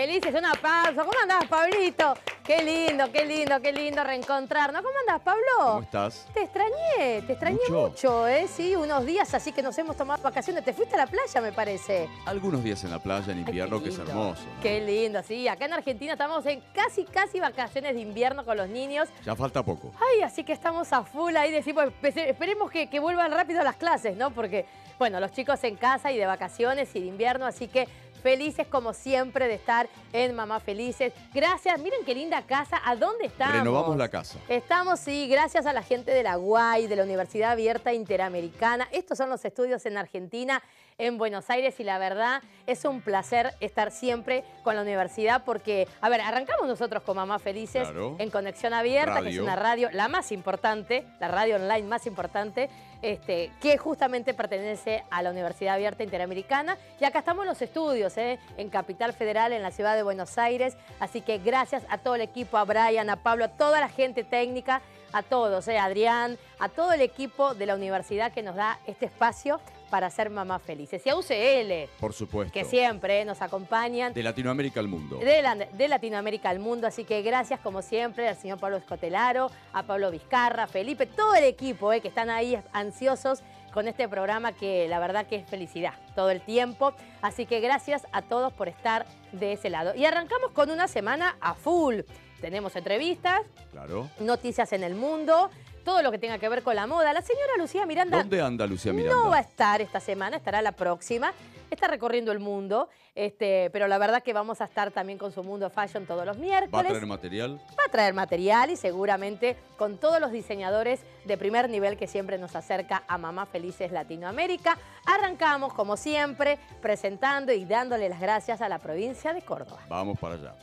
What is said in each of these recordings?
felices, un aplauso. ¿Cómo andás, Pablito? Qué lindo, qué lindo, qué lindo reencontrarnos. ¿Cómo andás, Pablo? ¿Cómo estás? Te extrañé, te extrañé mucho, ¿eh? Sí, unos días así que nos hemos tomado vacaciones. ¿Te fuiste a la playa, me parece? Algunos días en la playa, en invierno, que es hermoso. Qué lindo, sí. Acá en Argentina estamos en casi, casi vacaciones de invierno con los niños. Ya falta poco. Ay, así que estamos a full ahí. Decimos, esperemos que, que vuelvan rápido a las clases, ¿no? Porque, bueno, los chicos en casa y de vacaciones y de invierno, así que Felices como siempre de estar en Mamá Felices. Gracias, miren qué linda casa. ¿A dónde estamos? Renovamos la casa. Estamos, sí, gracias a la gente de la UAI, de la Universidad Abierta Interamericana. Estos son los estudios en Argentina en Buenos Aires y la verdad es un placer estar siempre con la universidad porque, a ver, arrancamos nosotros con Mamá Felices en Conexión Abierta, que es una radio, la más importante, la radio online más importante, este, que justamente pertenece a la Universidad Abierta Interamericana. Y acá estamos en los estudios, ¿eh? en Capital Federal, en la ciudad de Buenos Aires. Así que gracias a todo el equipo, a Brian, a Pablo, a toda la gente técnica a todos, ¿eh? a Adrián, a todo el equipo de la universidad que nos da este espacio para ser mamás felices. Y a UCL. Por supuesto. Que siempre nos acompañan. De Latinoamérica al mundo. De, Latinoamérica al mundo. Así que gracias, como siempre, al señor Pablo Escotelaro, a Pablo Vizcarra, Felipe, todo el equipo eh, que están ahí ansiosos con este programa que la verdad que es felicidad todo el tiempo. Así que gracias a todos por estar de ese lado. Y arrancamos con una semana a full. Tenemos entrevistas, claro. noticias en el mundo, todo lo que tenga que ver con la moda. La señora Lucía Miranda... ¿Dónde anda Lucía Miranda? No va a estar esta semana, estará la próxima. Está recorriendo el mundo, este, pero la verdad que vamos a estar también con su Mundo Fashion todos los miércoles. ¿Va a traer material? Va a traer material y seguramente con todos los diseñadores de primer nivel que siempre nos acerca a Mamá Felices Latinoamérica. Arrancamos, como siempre, presentando y dándole las gracias a la provincia de Córdoba. Vamos para allá.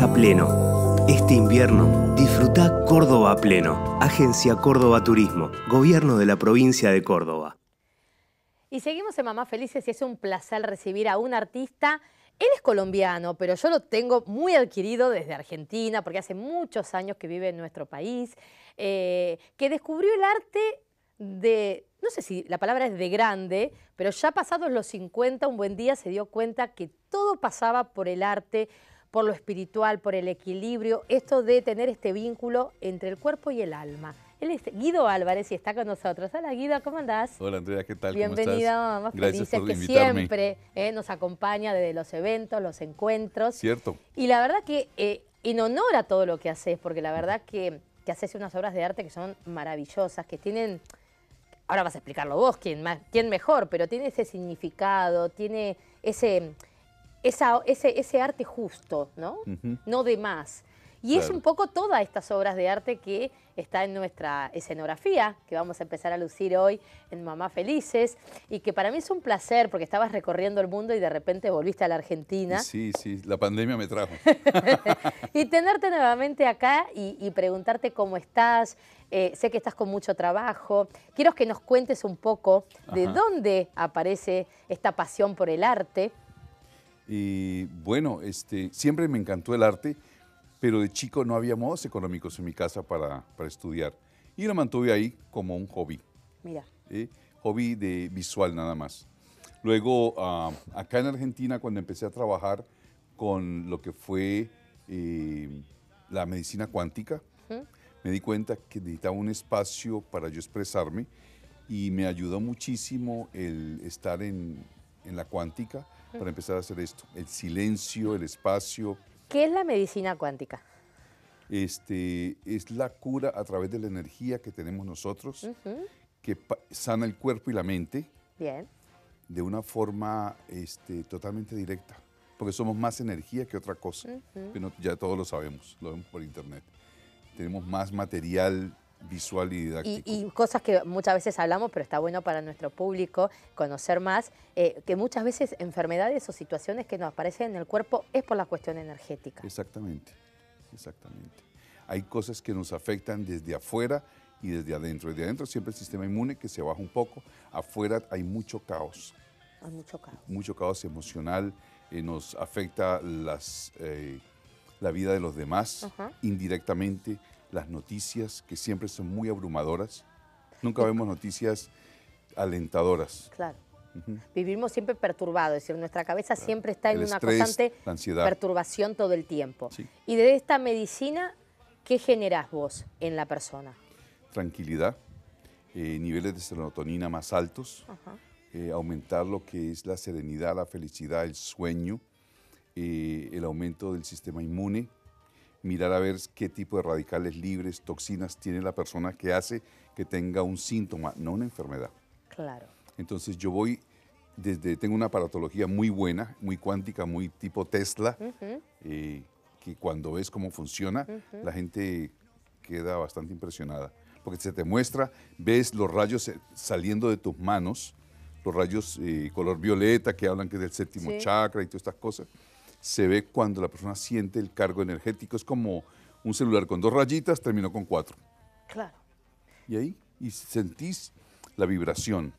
a Pleno. Este invierno, disfruta Córdoba Pleno. Agencia Córdoba Turismo, Gobierno de la Provincia de Córdoba. Y seguimos en Mamá Felices y es un placer recibir a un artista. Él es colombiano, pero yo lo tengo muy adquirido desde Argentina, porque hace muchos años que vive en nuestro país, eh, que descubrió el arte de, no sé si la palabra es de grande, pero ya pasados los 50, un buen día se dio cuenta que todo pasaba por el arte, por lo espiritual, por el equilibrio, esto de tener este vínculo entre el cuerpo y el alma. Él Guido Álvarez y está con nosotros. Hola Guido, ¿cómo andás? Hola Andrea, ¿qué tal? Bienvenido Gracias por que siempre ¿eh? nos acompaña desde los eventos, los encuentros. Cierto. Y la verdad que eh, en honor a todo lo que haces, porque la verdad que, que haces unas obras de arte que son maravillosas, que tienen, ahora vas a explicarlo vos, quién, más, quién mejor, pero tiene ese significado, tiene ese ese, arte justo, ¿no? No de más. Y es un poco todas estas obras de arte que está en nuestra escenografía, que vamos a empezar a lucir hoy en Mamá Felices, y que para mí es un placer porque estabas recorriendo el mundo y de repente volviste a la Argentina. Sí, sí, la pandemia me trajo. y tenerte nuevamente acá y, preguntarte cómo estás. Eh, sé que estás con mucho trabajo. Quiero que nos cuentes un poco de dónde aparece esta pasión por el arte y bueno, este, siempre me encantó el arte, pero de chico no había modos económicos en mi casa para, para estudiar. Y lo mantuve ahí como un hobby. Mira. Hobby de visual nada más. Luego, ah, acá en Argentina, cuando empecé a trabajar con lo que fue eh, la medicina cuántica, me di cuenta que necesitaba un espacio para yo expresarme y me ayudó muchísimo el estar en en la cuántica para empezar a hacer esto, el silencio, el espacio. ¿Qué es la medicina cuántica? Este, es la cura a través de la energía que tenemos nosotros, que sana el cuerpo y la mente. Bien. De una forma este, totalmente directa, porque somos más energía que otra cosa, pero ya todos lo sabemos, lo vemos por internet. Tenemos más material visual y didáctico. Y, cosas que muchas veces hablamos, pero está bueno para nuestro público conocer más, eh, que muchas veces enfermedades o situaciones que nos aparecen en el cuerpo es por la cuestión energética. Exactamente, exactamente. Hay cosas que nos afectan desde afuera y desde adentro. Desde adentro siempre el sistema inmune que se baja un poco, afuera hay mucho caos. Hay mucho caos. Mucho caos emocional, eh, nos afecta las, eh, la vida de los demás indirectamente las noticias que siempre son muy abrumadoras. Nunca vemos noticias alentadoras. Claro. Vivimos siempre perturbados, es decir, nuestra cabeza siempre está en una constante perturbación todo el tiempo. Y de esta medicina, ¿qué generas vos en la persona? Tranquilidad, eh, niveles de serotonina más altos, eh, aumentar lo que es la serenidad, la felicidad, el sueño, eh, el aumento del sistema inmune, mirar a ver qué tipo de radicales libres, toxinas tiene la persona que hace que tenga un síntoma, no una enfermedad. Claro. Entonces yo voy desde, tengo una aparatología muy buena, muy cuántica, muy tipo Tesla, y eh, que cuando ves cómo funciona, la gente queda bastante impresionada. Porque se te muestra, ves los rayos eh, saliendo de tus manos, los rayos eh, color violeta que hablan que del séptimo chakra y todas estas cosas se ve cuando la persona siente el cargo energético. Es como un celular con dos rayitas, terminó con cuatro. Claro. Y ahí, y sentís la vibración,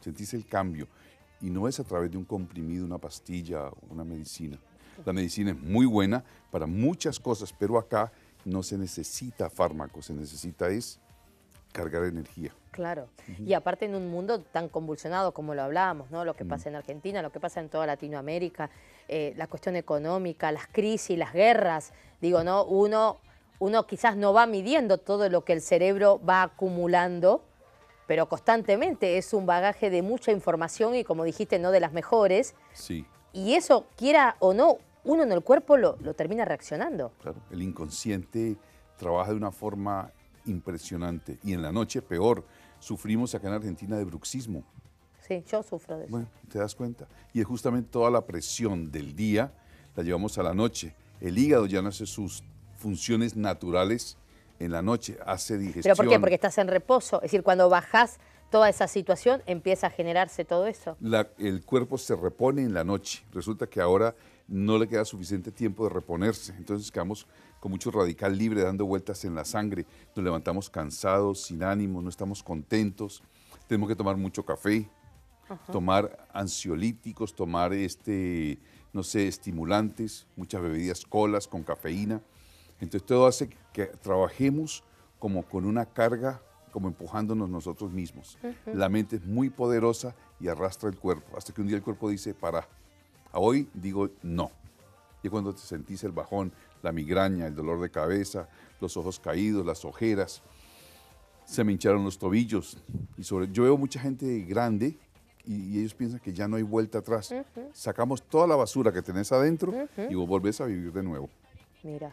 sentís el cambio. Y no es a través de un comprimido, una pastilla, una medicina. La medicina es muy buena para muchas cosas, pero acá no se necesita fármaco, se necesita es cargar energía. Claro, y aparte en un mundo tan convulsionado como lo hablábamos, ¿no? lo que mm. pasa en Argentina, lo que pasa en toda Latinoamérica, eh, la cuestión económica, las crisis, las guerras, digo, ¿no? uno, uno quizás no va midiendo todo lo que el cerebro va acumulando, pero constantemente es un bagaje de mucha información y como dijiste, no de las mejores. Sí. Y eso, quiera o no, uno en el cuerpo lo, lo termina reaccionando. Claro, el inconsciente trabaja de una forma impresionante. Y en la noche, peor, sufrimos acá en Argentina de bruxismo. Sí, yo sufro de eso. Bueno, te das cuenta. Y es justamente toda la presión del día la llevamos a la noche. El hígado ya no hace sus funciones naturales en la noche, hace digestión. ¿Pero por qué? Porque estás en reposo. Es decir, cuando bajás toda esa situación, empieza a generarse todo eso. el cuerpo se repone en la noche. Resulta que ahora no le queda suficiente tiempo de reponerse. Entonces quedamos con mucho radical libre dando vueltas en la sangre. Nos levantamos cansados, sin ánimo, no estamos contentos. Tenemos que tomar mucho café, tomar ansiolíticos, tomar este, no sé, estimulantes, muchas bebidas colas con cafeína. Entonces todo hace que trabajemos como con una carga, como empujándonos nosotros mismos. La mente es muy poderosa y arrastra el cuerpo, hasta que un día el cuerpo dice, para, a hoy digo no. Y cuando te sentís el bajón, la migraña, el dolor de cabeza, los ojos caídos, las ojeras, se me hincharon los tobillos. Y sobre, yo veo mucha gente grande y, ellos piensan que ya no hay vuelta atrás. Sacamos toda la basura que tenés adentro y vos volvés a vivir de nuevo. Mira.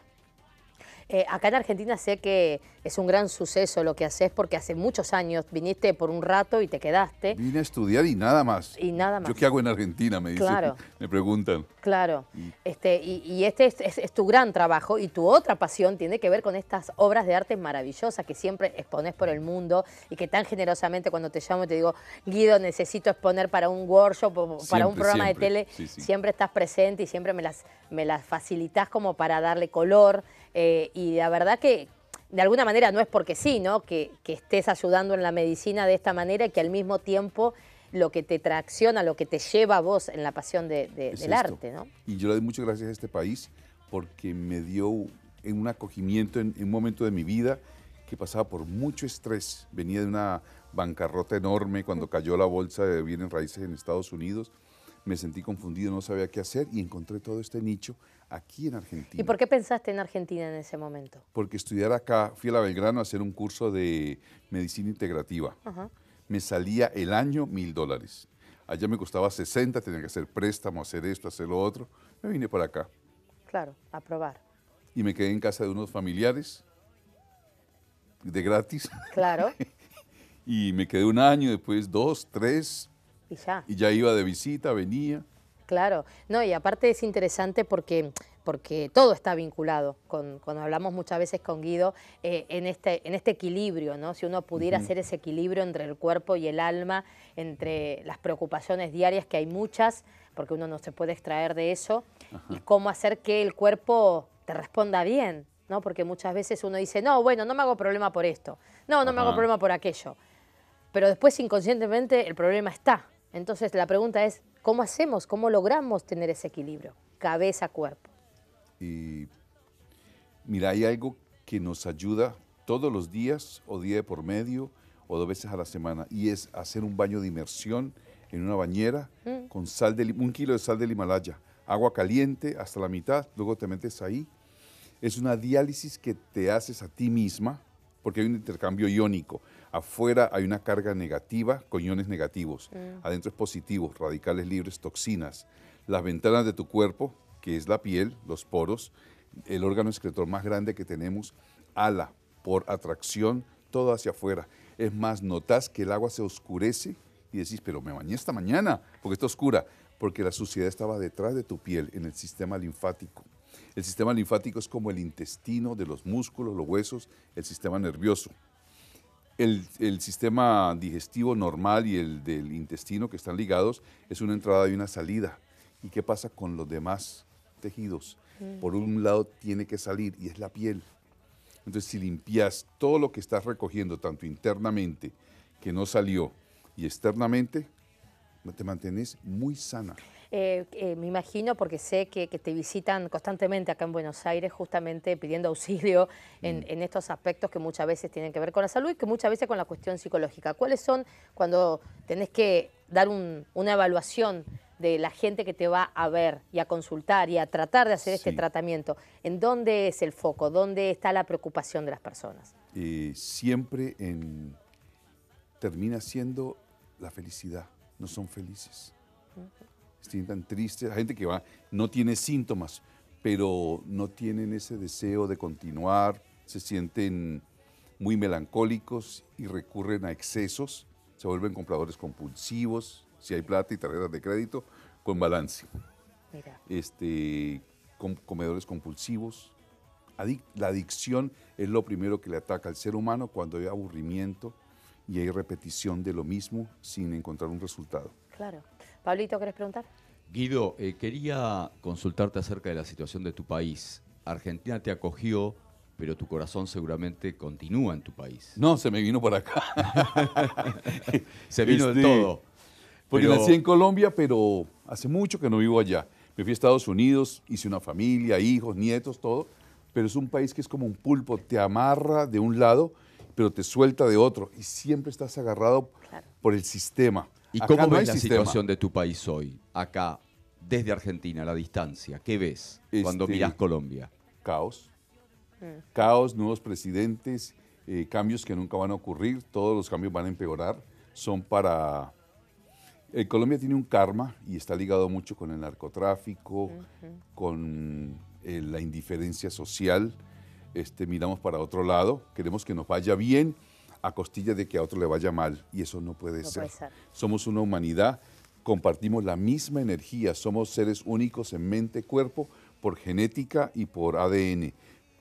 Eh, acá en Argentina sé que es un gran suceso lo que haces porque hace muchos años viniste por un rato y te quedaste. Vine a estudiar y nada más. Y nada más. ¿Yo qué hago en Argentina? Me dicen, me preguntan. Claro. este, y, este es, tu gran trabajo y tu otra pasión tiene que ver con estas obras de arte maravillosas que siempre expones por el mundo y que tan generosamente cuando te llamo y te digo, Guido, necesito exponer para un workshop o para un programa de tele. Siempre estás presente y siempre me las, me las facilitas como para darle color. Eh, y la verdad que de alguna manera no es porque sí, ¿no? Que, que estés ayudando en la medicina de esta manera y que al mismo tiempo lo que te tracciona, lo que te lleva a vos en la pasión del arte, ¿no? Y yo le doy muchas gracias a este país porque me dio un acogimiento en, en un momento de mi vida que pasaba por mucho estrés. Venía de una bancarrota enorme cuando cayó la bolsa de bienes raíces en Estados Unidos me sentí confundido, no sabía qué hacer y encontré todo este nicho aquí en Argentina. ¿Y por qué pensaste en Argentina en ese momento? Porque estudiar acá, fui a la Belgrano a hacer un curso de medicina integrativa. Me salía el año mil dólares. Allá me costaba 60, tenía que hacer préstamo, hacer esto, hacer lo otro. Me vine para acá. Claro, a probar. Y me quedé en casa de unos familiares, de gratis. Claro. y me quedé un año, después dos, tres, y ya. iba de visita, venía. Claro, no, y aparte es interesante porque, porque todo está vinculado, con, cuando hablamos muchas veces con Guido, eh, en, este, en este equilibrio, ¿no? Si uno pudiera hacer ese equilibrio entre el cuerpo y el alma, entre las preocupaciones diarias, que hay muchas, porque uno no se puede extraer de eso, y cómo hacer que el cuerpo te responda bien, ¿no? Porque muchas veces uno dice, no, bueno, no me hago problema por esto, no, no me hago problema por aquello, pero después inconscientemente el problema está. Entonces la pregunta es, ¿cómo hacemos? ¿Cómo logramos tener ese equilibrio? Cabeza-cuerpo. Y mira, hay algo que nos ayuda todos los días o día de por medio o dos veces a la semana y es hacer un baño de inmersión en una bañera mm. con sal de, un kilo de sal del Himalaya, agua caliente hasta la mitad, luego te metes ahí. Es una diálisis que te haces a ti misma porque hay un intercambio iónico. Afuera hay una carga negativa con iones negativos. Mm. Adentro es positivo, radicales libres, toxinas. Las ventanas de tu cuerpo, que es la piel, los poros, el órgano excretor más grande que tenemos, ala, por atracción, todo hacia afuera. Es más, notas que el agua se oscurece y decís, pero me bañé esta mañana porque está oscura, porque la suciedad estaba detrás de tu piel, en el sistema linfático. El sistema linfático es como el intestino de los músculos, los huesos, el sistema nervioso. El, sistema digestivo normal y el del intestino que están ligados es una entrada y una salida. ¿Y qué pasa con los demás tejidos? Por un lado tiene que salir y es la piel. Entonces si limpias todo lo que estás recogiendo, tanto internamente que no salió y externamente, te mantienes muy sana. Eh, eh, me imagino, porque sé que, te visitan constantemente acá en Buenos Aires, justamente pidiendo auxilio mm. en, estos aspectos que muchas veces tienen que ver con la salud y que muchas veces con la cuestión psicológica. ¿Cuáles son cuando tenés que dar una evaluación de la gente que te va a ver y a consultar y a tratar de hacer este tratamiento? ¿En dónde es el foco? ¿Dónde está la preocupación de las personas? siempre en, termina siendo la felicidad. No son felices sientan tristes. Hay gente que va, no tiene síntomas, pero no tienen ese deseo de continuar, se sienten muy melancólicos y recurren a excesos, se vuelven compradores compulsivos, si hay plata y tarjetas de crédito, con balance. Este, comedores compulsivos. la adicción es lo primero que le ataca al ser humano cuando hay aburrimiento y hay repetición de lo mismo sin encontrar un resultado. Claro. Pablito, ¿querés preguntar? Guido, eh, quería consultarte acerca de la situación de tu país. Argentina te acogió, pero tu corazón seguramente continúa en tu país. No, se me vino por acá. se vino de este, todo. Porque nací en Colombia, pero hace mucho que no vivo allá. Me fui a Estados Unidos, hice una familia, hijos, nietos, todo. Pero es un país que es como un pulpo, te amarra de un lado, pero te suelta de otro. Y siempre estás agarrado por el sistema. ¿Y cómo ves la situación de tu país hoy, acá, desde Argentina, a la distancia? ¿Qué ves cuando este, miras Colombia? Caos. Eh. Caos, nuevos presidentes, eh, cambios que nunca van a ocurrir, todos los cambios van a empeorar, son para... Eh, Colombia tiene un karma y está ligado mucho con el narcotráfico, con la indiferencia social. Este, miramos para otro lado, queremos que nos vaya bien a costilla de que a otro le vaya mal. Y eso no puede, ser. Somos una humanidad, compartimos la misma energía, somos seres únicos en mente, cuerpo, por genética y por ADN.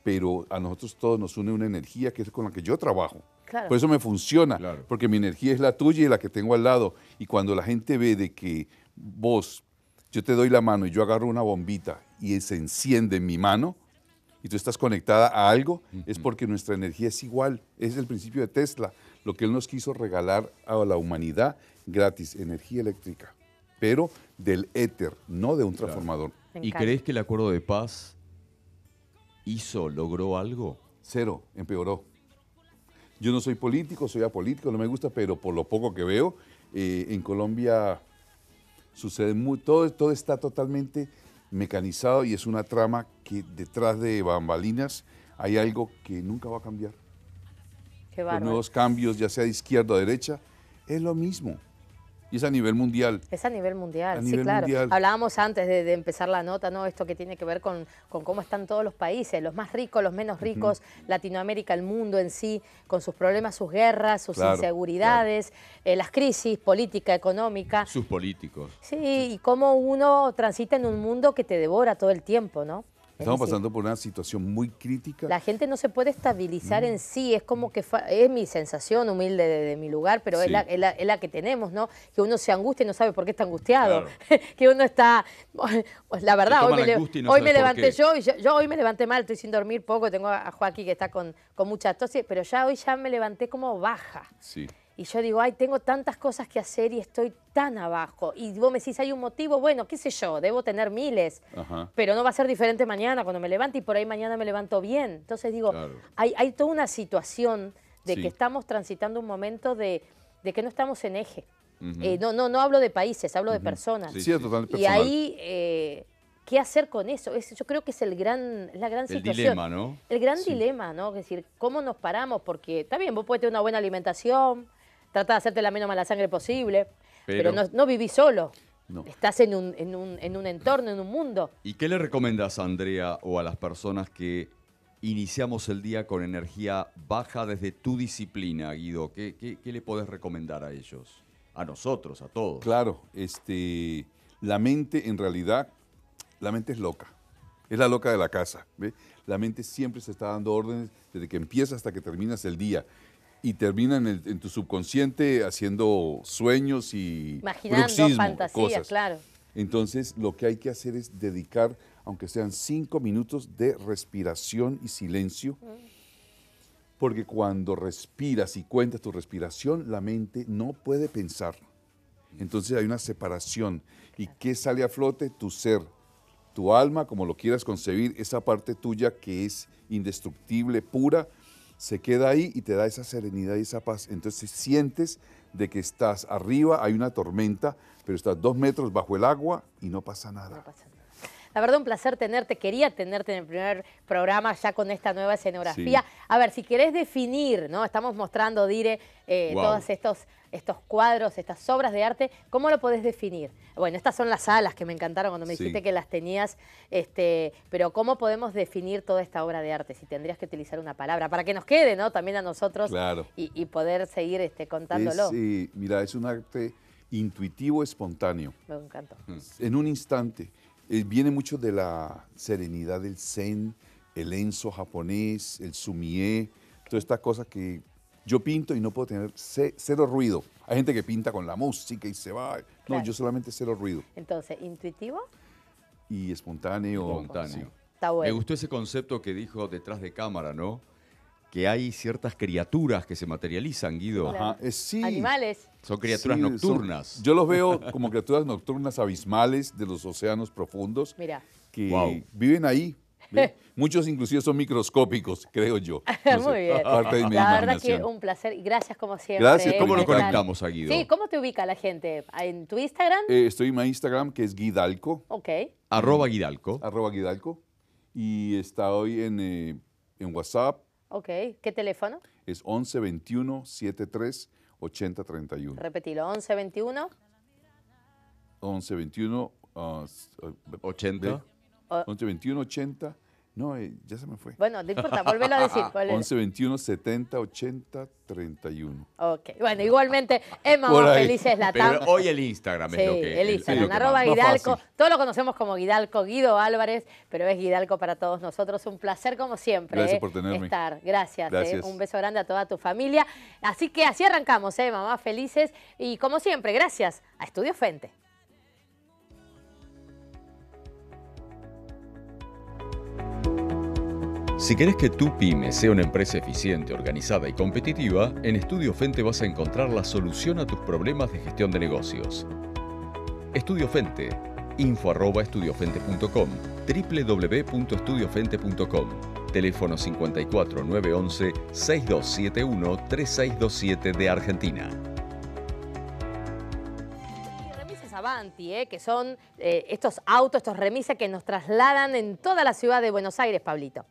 Pero a nosotros todos nos une una energía que es con la que yo trabajo. Por eso me funciona, porque mi energía es la tuya y la que tengo al lado. Y cuando la gente ve de que vos, yo te doy la mano y yo agarro una bombita y se enciende en mi mano, y tú estás conectada a algo, es porque nuestra energía es igual. Es el principio de Tesla, lo que él nos quiso regalar a la humanidad gratis, energía eléctrica, pero del éter, no de un transformador. ¿Y crees que el acuerdo de paz hizo, logró algo? Cero, empeoró. Yo no soy político, soy apolítico, no me gusta, pero por lo poco que veo, eh, en Colombia sucede muy, todo está totalmente mecanizado y es una trama que detrás de bambalinas hay algo que nunca va a cambiar. Qué Los nuevos cambios, ya sea de izquierda o derecha, es lo mismo. Y es a nivel mundial. Es a nivel mundial, sí, claro. Hablábamos antes de, empezar la nota, ¿no? Esto que tiene que ver con, con, cómo están todos los países, los más ricos, los menos ricos, Latinoamérica, el mundo en sí, con sus problemas, sus guerras, sus inseguridades, eh, las crisis política, económica. Sus políticos. Sí, y cómo uno transita en un mundo que te devora todo el tiempo, ¿no? Estamos pasando por una situación muy crítica. La gente no se puede estabilizar mm. en sí, es como que es mi sensación humilde de, mi lugar, pero es, la, que tenemos, ¿no? Que uno se angustia y no sabe por qué está angustiado, que uno está, pues, la verdad, hoy me, levanté yo, yo, hoy me levanté mal, estoy sin dormir poco, tengo a Joaquín que está con, con mucha tos, pero ya hoy ya me levanté como baja. Sí y yo digo, ay, tengo tantas cosas que hacer y estoy tan abajo. Y vos me decís, hay un motivo, bueno, qué sé yo, debo tener miles, pero no va a ser diferente mañana cuando me levante y por ahí mañana me levanto bien. Entonces digo, hay, hay, toda una situación de que estamos transitando un momento de, que no estamos en eje. Eh, no, no, no hablo de países, hablo de personas. y ahí... Eh, ¿Qué hacer con eso? yo creo que es el gran, la gran el situación. Dilema, ¿no? El gran dilema, ¿no? Es decir, ¿cómo nos paramos? Porque está bien, vos puedes tener una buena alimentación, trata de hacerte la menos mala sangre posible, pero, no, vivís solo. Estás en un, entorno, en un mundo. ¿Y qué le recomiendas a Andrea o a las personas que iniciamos el día con energía baja desde tu disciplina, Guido? ¿Qué, le podés recomendar a ellos? A nosotros, a todos. Claro, este, la mente en realidad, la mente es loca. Es la loca de la casa. ¿ve? La mente siempre se está dando órdenes desde que empieza hasta que terminas el día y terminan en, tu subconsciente haciendo sueños y Imaginando fantasía, claro. Entonces, lo que hay que hacer es dedicar, aunque sean cinco minutos de respiración y silencio, mm. porque cuando respiras y cuentas tu respiración, la mente no puede pensar. Entonces hay una separación. ¿Y qué sale a flote? Tu ser, tu alma, como lo quieras concebir, esa parte tuya que es indestructible, pura, se queda ahí y te da esa serenidad y esa paz. Entonces sientes de que estás arriba, hay una tormenta, pero estás dos metros bajo el agua y no pasa nada. La verdad, un placer tenerte. Quería tenerte en el primer programa ya con esta nueva escenografía. A ver, si querés definir, ¿no? Estamos mostrando, Dire, eh, todos estos estos cuadros, estas obras de arte, ¿cómo lo podés definir? Bueno, estas son las alas que me encantaron cuando me dijiste que las tenías, este, pero ¿cómo podemos definir toda esta obra de arte? Si tendrías que utilizar una palabra, para que nos quede, ¿no? También a nosotros y, poder seguir este, contándolo. Sí, eh, mira, es un arte intuitivo, espontáneo. Me encanta. Mm. En un instante. Eh, viene mucho de la serenidad del zen, el enso japonés, el sumie, toda esta cosa que yo pinto y no puedo tener cero ruido. Hay gente que pinta con la música y se va. No, yo solamente cero ruido. Entonces, ¿intuitivo? Y espontáneo. Está bueno. Me gustó ese concepto que dijo detrás de cámara, ¿no? Que hay ciertas criaturas que se materializan, Guido. Ajá. Eh, Animales. Son criaturas nocturnas. yo los veo como criaturas nocturnas abismales de los océanos profundos. Mira. Que viven ahí, Muchos inclusive son microscópicos, creo yo. Muy bien. Parte de mi la verdad que un placer. Gracias como siempre. Gracias. ¿Cómo nos conectamos a Guido? Sí, ¿cómo te ubica la gente? ¿En tu Instagram? Eh, estoy en mi Instagram, que es Guidalco. Ok. Arroba Guidalco. Arroba Guidalco. Y está hoy en, eh, WhatsApp. Ok. ¿Qué teléfono? Es 1121 73 8031. Repetilo, 1121. 1121 80. 11 80. No, eh, ya se me fue. Bueno, no importa, a decir. 1121708031. 70 80 31. Ok, bueno, igualmente, Emma Felices la Pero hoy el Instagram es lo que el Instagram, Guidalco. Todos lo conocemos como Guidalco, Guido Álvarez, pero es Guidalco para todos nosotros. Un placer como siempre. Gracias eh, por tenerme. Estar, eh. gracias. Un beso grande a toda tu familia. Así que así arrancamos, eh, Felices. Y como siempre, gracias a Estudio Fente. Si querés que tu pyme sea una empresa eficiente, organizada y competitiva, en Estudio Fente vas a encontrar la solución a tus problemas de gestión de negocios. Estudio Fente, info estudiofente.com, www.estudiofente.com, teléfono 54 911 6271 3627 de Argentina. Avanti, eh, que son eh, estos autos, estos remises que nos trasladan en toda la ciudad de Buenos Aires, Pablito.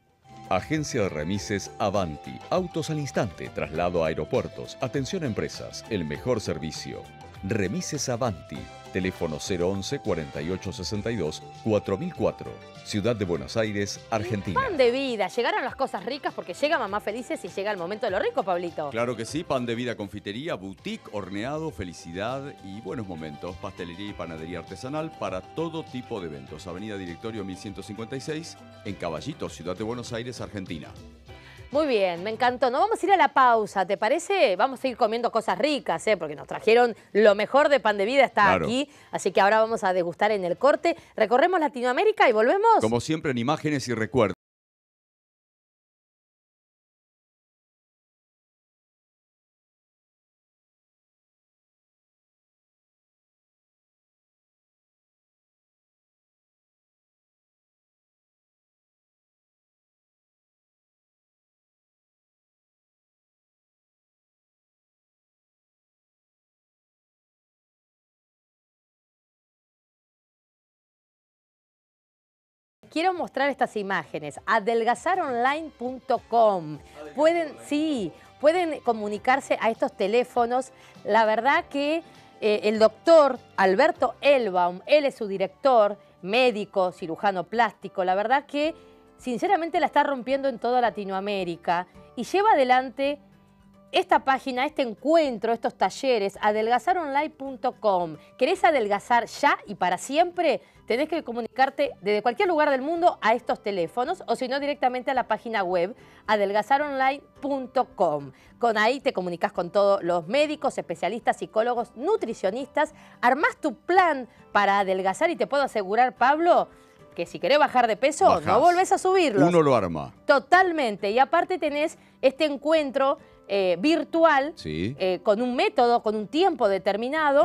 Agencia de Remises Avanti. Autos al instante, traslado a aeropuertos, atención a empresas, el mejor servicio. Remises Avanti, Teléfono 011-4862-4004. Ciudad de Buenos Aires, Argentina. Pan de vida. Llegaron las cosas ricas porque llega Mamá Felices y llega el momento de lo rico, Pablito. Claro que sí. Pan de vida, confitería, boutique, horneado, felicidad y buenos momentos. Pastelería y panadería artesanal para todo tipo de eventos. Avenida Directorio 1156 en Caballito, Ciudad de Buenos Aires, Argentina. Muy bien, me encantó. Nos vamos a ir a la pausa, ¿te parece? Vamos a ir comiendo cosas ricas, ¿eh? porque nos trajeron lo mejor de pan de vida, está aquí. Así que ahora vamos a degustar en el corte. Recorremos Latinoamérica y volvemos. Como siempre, en imágenes y recuerdos. quiero mostrar estas imágenes. Adelgazaronline.com. Pueden, sí, pueden comunicarse a estos teléfonos. La verdad que eh, el doctor Alberto Elbaum, él es su director, médico, cirujano plástico. La verdad que, sinceramente, la está rompiendo en toda Latinoamérica y lleva adelante esta página, este encuentro, estos talleres, adelgazaronline.com. ¿Querés adelgazar ya y para siempre? Tenés que comunicarte desde cualquier lugar del mundo a estos teléfonos o si no directamente a la página web adelgazaronline.com. Con ahí te comunicas con todos los médicos, especialistas, psicólogos, nutricionistas, armás tu plan para adelgazar y te puedo asegurar, Pablo, que si querés bajar de peso, no volvés a subirlo. Uno lo arma. Totalmente. Y aparte tenés este encuentro eh, virtual, eh, con un método, con un tiempo determinado.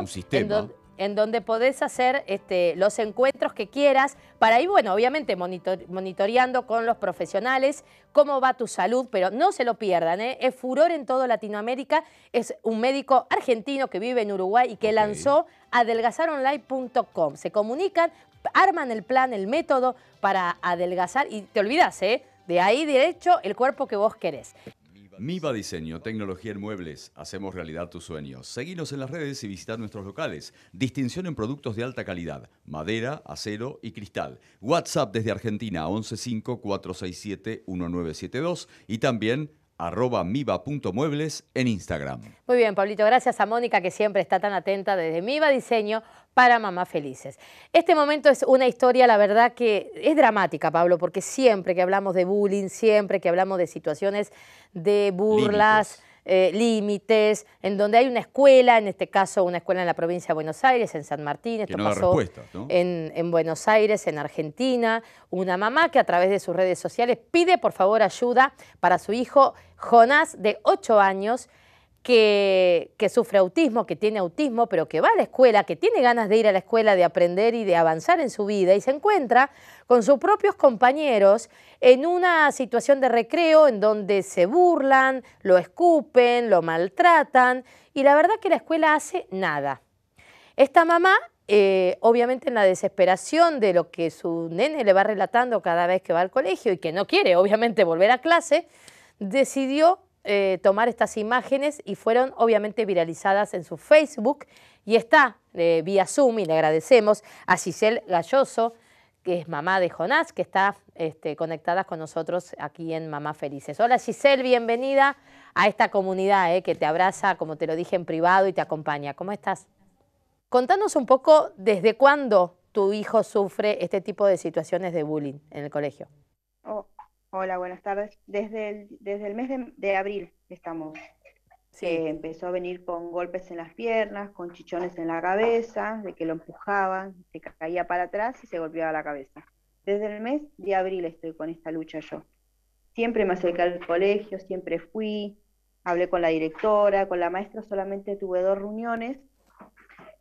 En, donde podés hacer este, los encuentros que quieras, para ir, bueno, obviamente monitoreando con los profesionales cómo va tu salud, pero no se lo pierdan, ¿eh? es furor en toda Latinoamérica, es un médico argentino que vive en Uruguay y que lanzó adelgazaronline.com. Se comunican, arman el plan, el método para adelgazar y te olvidas, ¿eh? de ahí derecho el cuerpo que vos querés. MIBA Diseño, Tecnología en Muebles, hacemos realidad tus sueños. Seguinos en las redes y visita nuestros locales. Distinción en productos de alta calidad, madera, acero y cristal. WhatsApp desde Argentina, 115-467-1972 y también arroba miva.muebles en Instagram. Muy bien, Pablito, gracias a Mónica que siempre está tan atenta desde Miva Diseño para Mamá Felices. Este momento es una historia, la verdad que es dramática, Pablo, porque siempre que hablamos de bullying, siempre que hablamos de situaciones de burlas, eh, límites, en donde hay una escuela, en este caso una escuela en la provincia de Buenos Aires, en San Martín, esto pasó en, en Buenos Aires, en Argentina, una mamá que a través de sus redes sociales pide por favor ayuda para su hijo Jonás de 8 años, que, sufre autismo, que tiene autismo, pero que va a la escuela, que tiene ganas de ir a la escuela, de aprender y de avanzar en su vida, y se encuentra con sus propios compañeros en una situación de recreo en donde se burlan, lo escupen, lo maltratan, y la verdad que la escuela hace nada. Esta mamá, eh, obviamente en la desesperación de lo que su nene le va relatando cada vez que va al colegio y que no quiere, obviamente, volver a clase, decidió eh, tomar estas imágenes y fueron obviamente viralizadas en su Facebook y está eh, vía Zoom y le agradecemos a Giselle Galloso, que es mamá de Jonás, que está este, conectada con nosotros aquí en Mamá Felices. Hola Giselle, bienvenida a esta comunidad eh, que te abraza, como te lo dije en privado, y te acompaña. ¿Cómo estás? Contanos un poco desde cuándo tu hijo sufre este tipo de situaciones de bullying en el colegio. Oh, Hola, buenas tardes. Desde el, desde el mes de, abril estamos. Se eh, empezó a venir con golpes en las piernas, con chichones en la cabeza, de que lo empujaban, se caía para atrás y se golpeaba la cabeza. Desde el mes de abril estoy con esta lucha yo. Siempre me acerqué al colegio, siempre fui, hablé con la directora, con la maestra solamente tuve dos reuniones.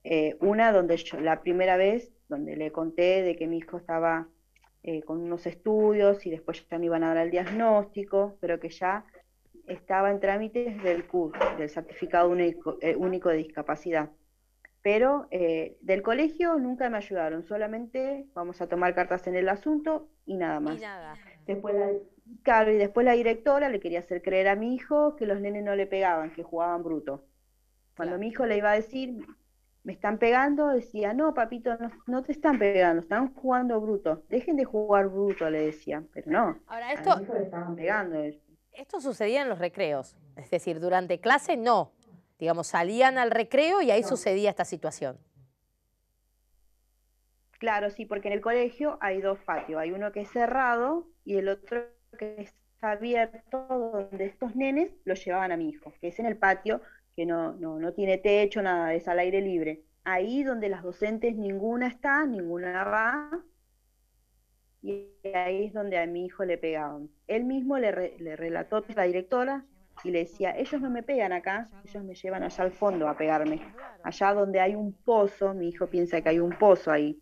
Eh, una donde yo, la primera vez, donde le conté de que mi hijo estaba eh, con unos estudios y después ya me iban a dar el diagnóstico, pero que ya estaba en trámites del CUR, del Certificado eh, Único, de Discapacidad. Pero eh, del colegio nunca me ayudaron, solamente vamos a tomar cartas en el asunto y nada más. Y nada. Después la, claro, y después la directora le quería hacer creer a mi hijo que los nenes no le pegaban, que jugaban bruto. Cuando mi hijo le iba a decir, me están pegando, decía, no, papito, no, te están pegando, están jugando bruto. Dejen de jugar bruto, le decía, pero no. Ahora, esto... estaban pegando. Esto sucedía en los recreos, es decir, durante clase no. Digamos, salían al recreo y ahí sucedía esta situación. Claro, sí, porque en el colegio hay dos patios, hay uno que es cerrado y el otro que es abierto, donde estos nenes lo llevaban a mi hijo, que es en el patio que no, no, tiene techo, nada, es al aire libre. Ahí donde las docentes ninguna está, ninguna va, y ahí es donde a mi hijo le pegaban. Él mismo le, relató a la directora y le decía, ellos no me pegan acá, ellos me llevan allá al fondo a pegarme. Allá donde hay un pozo, mi hijo piensa que hay un pozo ahí.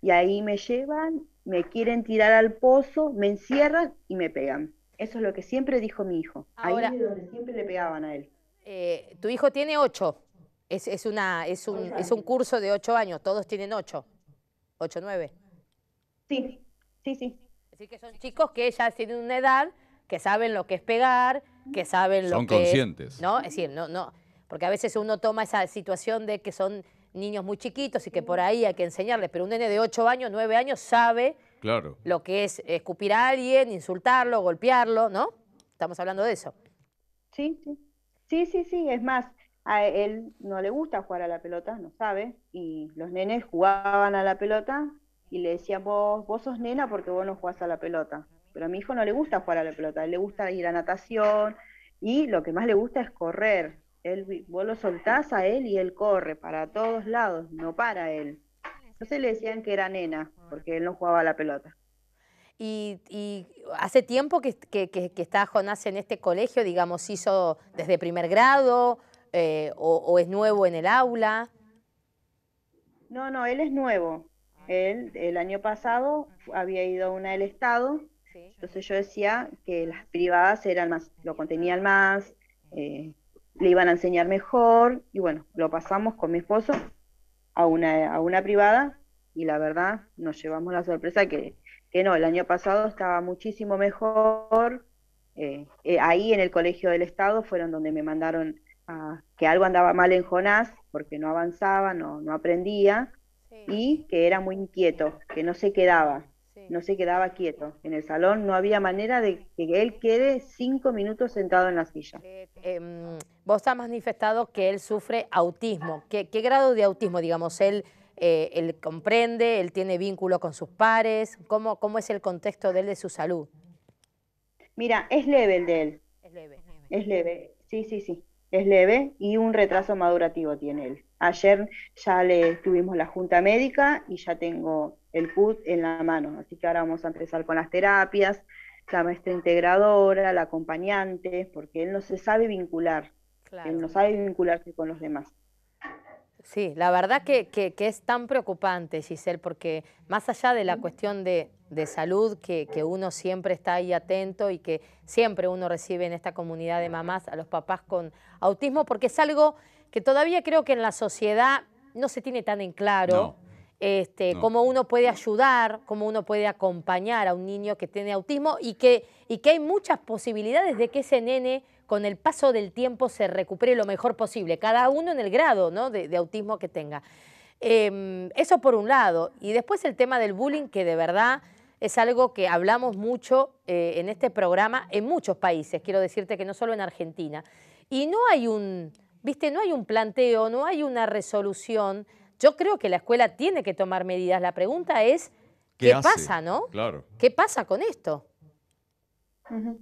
Y ahí me llevan, me quieren tirar al pozo, me encierran y me pegan. Eso es lo que siempre dijo mi hijo. ahí es donde siempre le pegaban a él. Eh, tu hijo tiene ocho. Es, es, una, es, un, es un curso de ocho años. Todos tienen ocho. Ocho, nueve. Sí, sí, sí. Es decir, que son chicos que ya tienen una edad, que saben lo que es pegar, que saben lo que... Son conscientes. ¿No? Es decir, no, no. Porque a veces uno toma esa situación de que son niños muy chiquitos y que por ahí hay que enseñarles, pero un nene de ocho años, nueve años sabe claro. lo que es escupir a alguien, insultarlo, golpearlo, ¿no? Estamos hablando de eso. Sí, sí. Sí, sí, sí, es más, a él no le gusta jugar a la pelota, no sabe, y los nenes jugaban a la pelota y le decían, vos, sos nena porque vos no jugás a la pelota. Pero a mi hijo no le gusta jugar a la pelota, a él le gusta ir a natación y lo que más le gusta es correr. Él, vos lo soltás a él y él corre para todos lados, no para él. Entonces le decían que era nena porque él no jugaba a la pelota. Y, hace tiempo que, está Jonás en este colegio, digamos, hizo desde primer grado eh, o, es nuevo en el aula. No, no, él es nuevo. Ah. Él el año pasado había ido a una del Estado, entonces yo decía que las privadas eran más, lo contenían más, eh, le iban a enseñar mejor y bueno, lo pasamos con mi esposo a una, a una privada y la verdad nos llevamos la sorpresa que, que no, el año pasado estaba muchísimo mejor. Eh, eh, ahí en el Colegio del Estado fueron donde me mandaron a, que algo andaba mal en Jonás, porque no avanzaba, no, no aprendía, y que era muy inquieto, que no se quedaba, no se quedaba quieto. En el salón no había manera de que él quede cinco minutos sentado en la silla. Eh, em, vos has manifestado que él sufre autismo. ¿Qué, ¿Qué grado de autismo, digamos, él... Eh, él comprende, él tiene vínculo con sus pares, ¿cómo, cómo es el contexto de él de su salud? Mira, es leve el de él. Es leve. Es leve, sí, sí, sí. Es leve y un retraso madurativo tiene él. Ayer ya le tuvimos la junta médica y ya tengo el PUT en la mano, así que ahora vamos a empezar con las terapias, la maestra integradora, la acompañante, porque él no se sabe vincular, él no sabe vincularse con los demás. Sí, la verdad que, es tan preocupante, Giselle, porque más allá de la cuestión de, salud, que, uno siempre está ahí atento y que siempre uno recibe en esta comunidad de mamás a los papás con autismo, porque es algo que todavía creo que en la sociedad no se tiene tan en claro. Este, cómo uno puede ayudar, cómo uno puede acompañar a un niño que tiene autismo y que, y que hay muchas posibilidades de que ese nene con el paso del tiempo se recupere lo mejor posible, cada uno en el grado de, autismo que tenga. Em, eso por un lado. Y después el tema del bullying, que de verdad es algo que hablamos mucho eh, en este programa, en muchos países, quiero decirte que no solo en Argentina. Y no hay un, viste, no hay un planteo, no hay una resolución. Yo creo que la escuela tiene que tomar medidas. La pregunta es, ¿qué pasa, no? Claro. ¿Qué pasa con esto?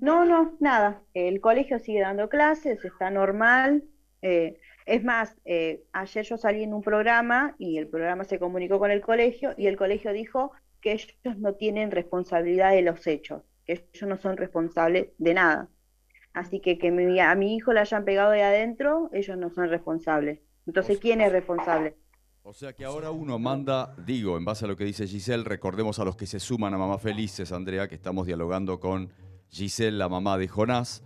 No, no, nada. El colegio sigue dando clases, está normal. Eh, es más, eh, ayer yo salí en un programa y el programa se comunicó con el colegio y el colegio dijo que ellos no tienen responsabilidad de los hechos, que ellos no son responsables de nada. Así que que mi, a mi hijo le hayan pegado de adentro, ellos no son responsables. Entonces, ¿quién es responsable? O sea que ahora uno manda, digo, en base a lo que dice Giselle, recordemos a los que se suman a Mamá Felices, Andrea, que estamos dialogando con Giselle, la mamá de Jonás,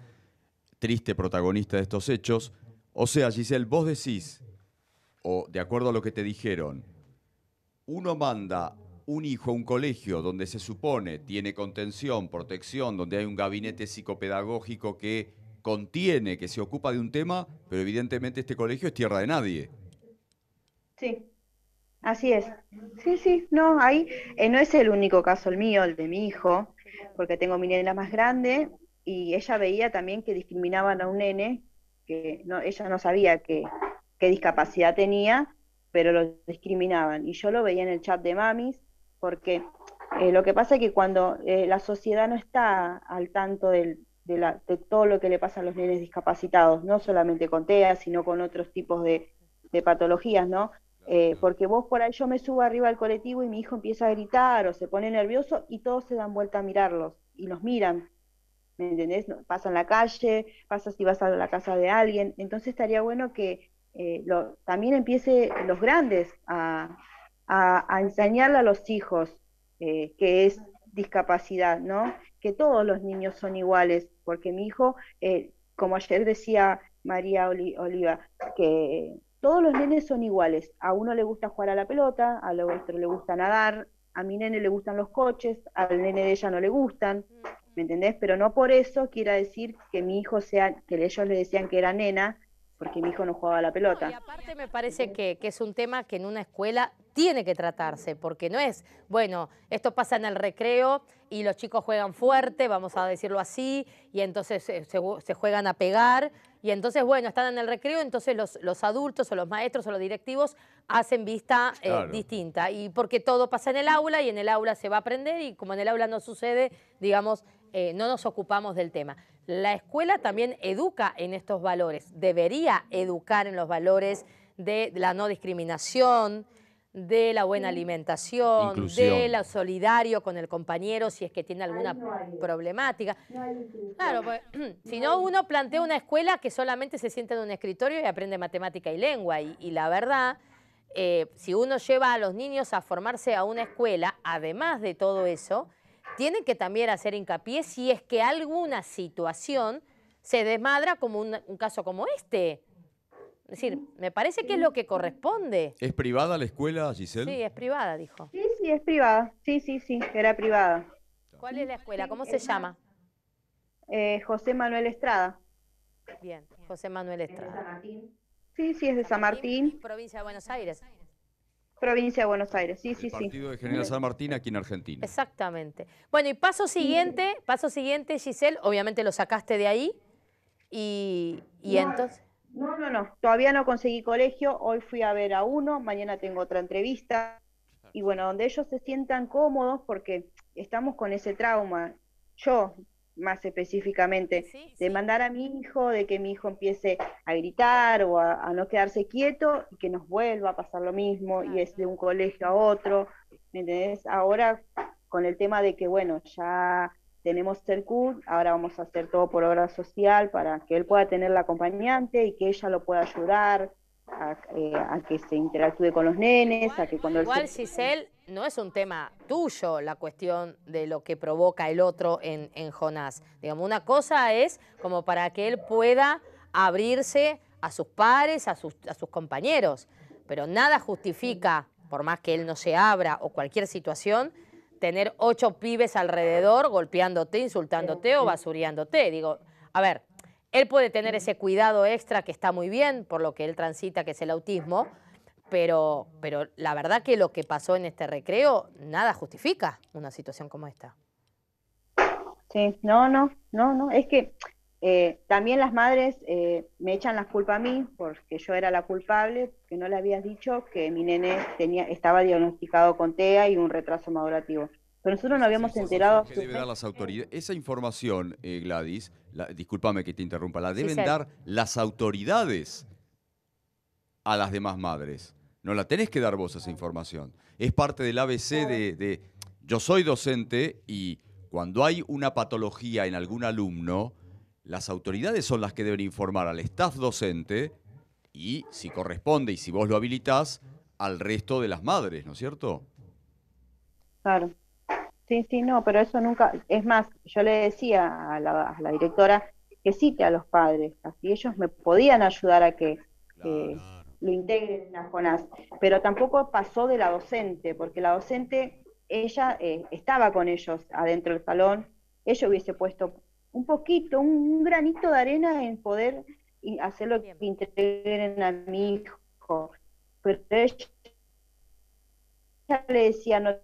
triste protagonista de estos hechos. O sea, Giselle, vos decís, o de acuerdo a lo que te dijeron, uno manda un hijo a un colegio donde se supone tiene contención, protección, donde hay un gabinete psicopedagógico que contiene, que se ocupa de un tema, pero evidentemente este colegio es tierra de nadie. Sí, así es. Sí, sí, no, ahí eh, no es el único caso el mío, el de mi hijo porque tengo mi nena más grande y ella veía también que discriminaban a un nene que no, ella no sabía qué discapacidad tenía, pero lo discriminaban. Y yo lo veía en el chat de mamis, porque eh, lo que pasa es que cuando eh, la sociedad no está al tanto de, todo lo que le pasa a los nenes discapacitados, no solamente con TEA, sino con otros tipos de, de patologías, ¿no? Eh, porque vos por ahí yo me subo arriba al colectivo y mi hijo empieza a gritar o se pone nervioso y todos se dan vuelta a mirarlos y los miran. ¿Me entendés? Pasan la calle, pasa si vas a la casa de alguien. Entonces estaría bueno que eh, también empiece los grandes a, a enseñarle a los hijos eh, que es discapacidad, ¿no? Que todos los niños son iguales, porque mi hijo, como ayer decía María Oliva, que todos los nenes son iguales. A uno le gusta jugar a la pelota, a otro le gusta nadar, a mi nene le gustan los coches, al nene de ella no le gustan, ¿me entendés? Pero no por eso quiera decir que mi hijo sea, que ellos le decían que era nena, porque mi hijo no jugaba a la pelota. y aparte me parece que, es un tema que en una escuela tiene que tratarse, porque no es, bueno, esto pasa en el recreo y los chicos juegan fuerte, vamos a decirlo así, y entonces eh, se juegan a pegar y entonces, bueno, están en el recreo, entonces los, adultos o los maestros o los directivos hacen vista eh, distinta. Y porque todo pasa en el aula y en el aula se va a aprender y como en el aula no sucede, digamos, eh, no nos ocupamos del tema. La escuela también educa en estos valores, debería educar en los valores de la no discriminación, de la buena alimentación, de la solidario con el compañero si es que tiene alguna problemática. claro, pues, si no, uno plantea una escuela que solamente se sienta en un escritorio y aprende matemática y lengua. Y, la verdad, eh, si uno lleva a los niños a formarse a una escuela, además de todo eso, tienen que también hacer hincapié si es que alguna situación se desmadra como un caso como este. Es decir, mm. me parece que es mm. lo que corresponde. ¿Es privada la escuela, Giselle? Sí, es privada, dijo. Sí, sí, es privada. Sí, sí, sí, era privada. ¿Cuál es la escuela? ¿Cómo se llama? Eh, José Manuel Estrada. Bien, José Manuel Estrada. Sí, sí, es de San Martín. Provincia de Buenos Aires. Provincia de Buenos Aires, sí, sí, sí. Partido de General San Martín aquí en Argentina. Exactamente. Bueno, y paso siguiente, paso siguiente, Giselle, obviamente lo sacaste de ahí y, entonces... No, no, no, todavía no conseguí colegio, hoy fui a ver a uno, mañana tengo otra entrevista y bueno, donde ellos se sientan cómodos porque estamos con ese trauma, yo más específicamente, de mandar a mi hijo, de que mi hijo empiece a gritar o a, no quedarse quieto y que nos vuelva a pasar lo mismo y es de un colegio a otro, ¿me entendés? Ahora con el tema de que, bueno, ya tenemos CERCUT, ahora vamos a hacer todo por obra social para que él pueda tener la acompañante y que ella lo pueda ayudar a, eh, que se interactúe con los nenes, igual, a que cuando él no es un tema tuyo la cuestión de lo que provoca el otro en, en Jonás. Digamos, una cosa es como para que él pueda abrirse a sus pares, a sus, a sus compañeros, pero nada justifica, por más que él no se abra o cualquier situación, tener ocho pibes alrededor golpeándote, insultándote o basureándote. Digo, a ver, él puede tener ese cuidado extra que está muy bien por lo que él transita, que es el autismo, pero, pero la verdad que lo que pasó en este recreo nada justifica una situación como esta. Sí, no, no, no, no, es que eh, también las madres eh, me echan la culpa a mí, porque yo era la culpable, que no le habías dicho que mi nene tenía, estaba diagnosticado con TEA y un retraso madurativo. Pero nosotros no habíamos enterado... las autoridades. Esa información, eh, Gladys, discúlpame que te interrumpa, la deben dar las autoridades a las demás madres. No la tenés que dar vos esa información. Es parte del ABC de yo soy docente y cuando hay una patología en algún alumno, las autoridades son las que deben informar al staff docente y, si corresponde y si vos lo habilitas, al resto de las madres, ¿no es cierto? Claro. Sí, sí, no, pero eso nunca. Es más, yo le decía a la, directora que cite a los padres, así ellos me podían ayudar a que lo integren a Jonás. Pero tampoco pasó de la docente, porque la docente, ella eh, estaba con ellos adentro del salón, ella hubiese puesto un poquito, un, granito de arena en poder hacer lo que integren a mi hijo. Pero ella le decía, no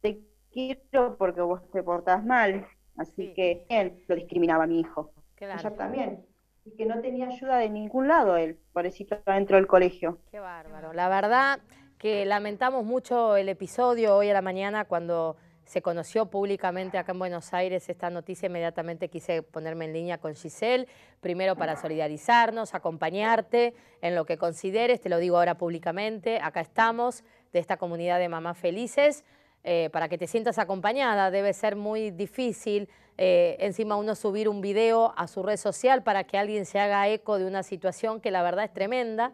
te quiero porque vos te portás mal. Así que él lo discriminaba a mi hijo. Ella también. Y que no tenía ayuda de ningún lado él, pobrecito, dentro del colegio. Qué bárbaro. La verdad que lamentamos mucho el episodio hoy a la mañana cuando se conoció públicamente acá en Buenos Aires esta noticia, inmediatamente quise ponerme en línea con Giselle, primero para solidarizarnos, acompañarte en lo que consideres, te lo digo ahora públicamente, acá estamos de esta comunidad de mamás felices, eh, para que te sientas acompañada, debe ser muy difícil eh, encima uno subir un video a su red social para que alguien se haga eco de una situación que la verdad es tremenda.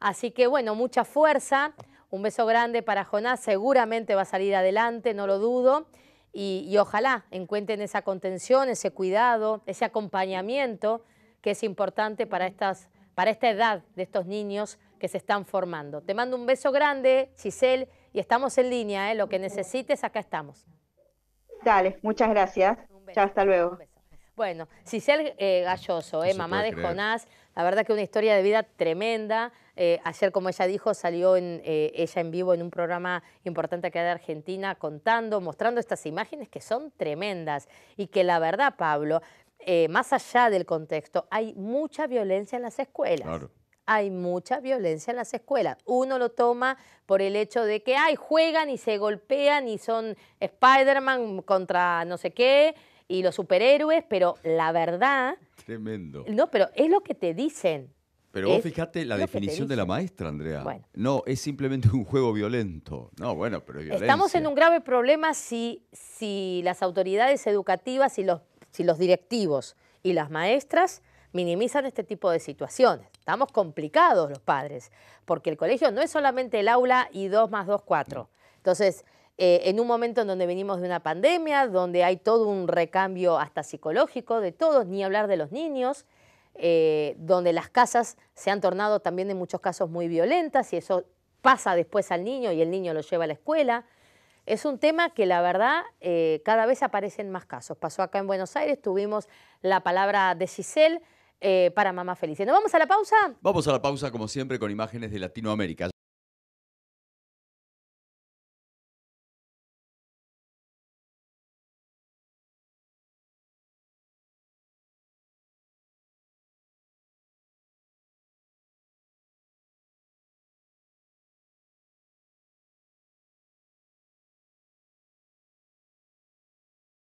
Así que bueno, mucha fuerza, un beso grande para Jonás, seguramente va a salir adelante, no lo dudo. Y, ojalá encuentren esa contención, ese cuidado, ese acompañamiento que es importante para, estas, para esta edad de estos niños que se están formando. Te mando un beso grande, Giselle, y estamos en línea, ¿eh? lo que necesites, acá estamos. Dale, muchas gracias. ya hasta luego. Bueno, Giselle eh, Galloso, eh, mamá de Jonás, la verdad que una historia de vida tremenda. Eh, ayer, como ella dijo, salió en, eh, ella en vivo en un programa importante acá de Argentina contando, mostrando estas imágenes que son tremendas y que la verdad, Pablo, eh, más allá del contexto, hay mucha violencia en las escuelas. Claro. Hay mucha violencia en las escuelas. Uno lo toma por el hecho de que, ay, juegan y se golpean y son Spider-Man contra no sé qué, y los superhéroes, pero la verdad... Tremendo. No, pero es lo que te dicen. Pero vos fijate la definición de la maestra, Andrea. No, es simplemente un juego violento. No, bueno, pero violencia. Estamos en un grave problema si, si las autoridades educativas y los, si los directivos y las maestras minimizan este tipo de situaciones. Estamos complicados los padres, porque el colegio no es solamente el aula y dos más dos, cuatro. Entonces, eh, en un momento en donde venimos de una pandemia, donde hay todo un recambio hasta psicológico de todos, ni hablar de los niños, eh, donde las casas se han tornado también en muchos casos muy violentas y eso pasa después al niño y el niño lo lleva a la escuela. Es un tema que la verdad eh, cada vez aparecen más casos. Pasó acá en Buenos Aires, tuvimos la palabra de Giselle para Mamá Feliz. ¿Nos vamos a la pausa? Vamos a la pausa como siempre con imágenes de Latinoamérica.